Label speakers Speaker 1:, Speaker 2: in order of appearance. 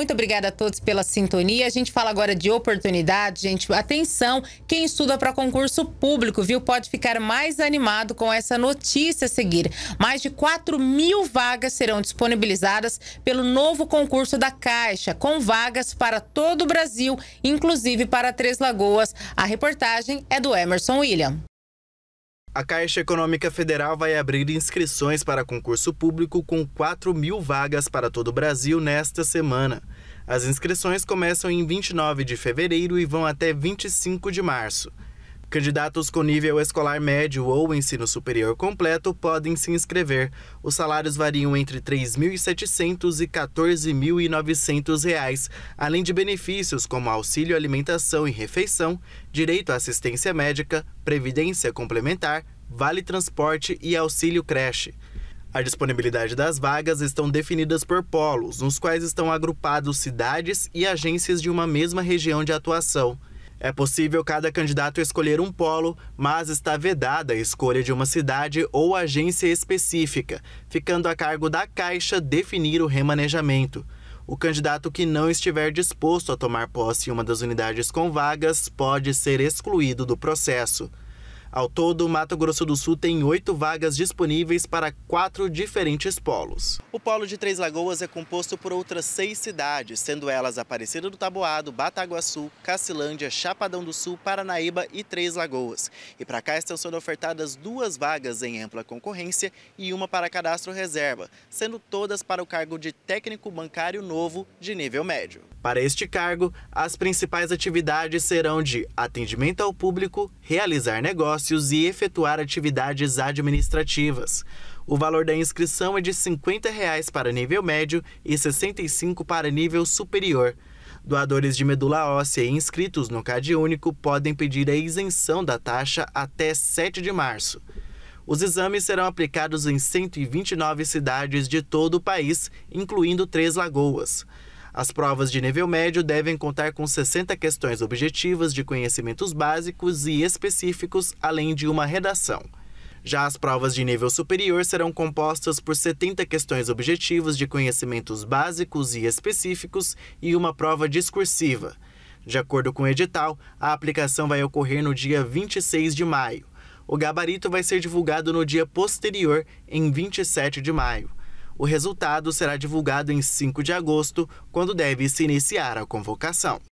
Speaker 1: Muito obrigada a todos pela sintonia. A gente fala agora de oportunidade, gente. Atenção, quem estuda para concurso público, viu, pode ficar mais animado com essa notícia a seguir. Mais de 4 mil vagas serão disponibilizadas pelo novo concurso da Caixa, com vagas para todo o Brasil, inclusive para Três Lagoas. A reportagem é do Emerson William.
Speaker 2: A Caixa Econômica Federal vai abrir inscrições para concurso público com 4 mil vagas para todo o Brasil nesta semana. As inscrições começam em 29 de fevereiro e vão até 25 de março. Candidatos com nível escolar médio ou ensino superior completo podem se inscrever. Os salários variam entre R$ 3.700 e R$ 14.900, além de benefícios como auxílio alimentação e refeição, direito à assistência médica, previdência complementar, vale transporte e auxílio creche. A disponibilidade das vagas estão definidas por polos, nos quais estão agrupados cidades e agências de uma mesma região de atuação. É possível cada candidato escolher um polo, mas está vedada a escolha de uma cidade ou agência específica, ficando a cargo da Caixa definir o remanejamento. O candidato que não estiver disposto a tomar posse em uma das unidades com vagas pode ser excluído do processo. Ao todo, o Mato Grosso do Sul tem oito vagas disponíveis para quatro diferentes polos. O polo de Três Lagoas é composto por outras seis cidades, sendo elas Aparecida do Taboado, Bataguaçu, Cacilândia, Chapadão do Sul, Paranaíba e Três Lagoas. E para cá estão sendo ofertadas duas vagas em ampla concorrência e uma para cadastro reserva, sendo todas para o cargo de técnico bancário novo de nível médio. Para este cargo, as principais atividades serão de atendimento ao público, realizar negócios e efetuar atividades administrativas. O valor da inscrição é de R$ 50,00 reais para nível médio e R$ 65 para nível superior. Doadores de medula óssea e inscritos no CAD único podem pedir a isenção da taxa até 7 de março. Os exames serão aplicados em 129 cidades de todo o país, incluindo Três Lagoas. As provas de nível médio devem contar com 60 questões objetivas de conhecimentos básicos e específicos, além de uma redação. Já as provas de nível superior serão compostas por 70 questões objetivas de conhecimentos básicos e específicos e uma prova discursiva. De acordo com o edital, a aplicação vai ocorrer no dia 26 de maio. O gabarito vai ser divulgado no dia posterior, em 27 de maio. O resultado será divulgado em 5 de agosto, quando deve se iniciar a convocação.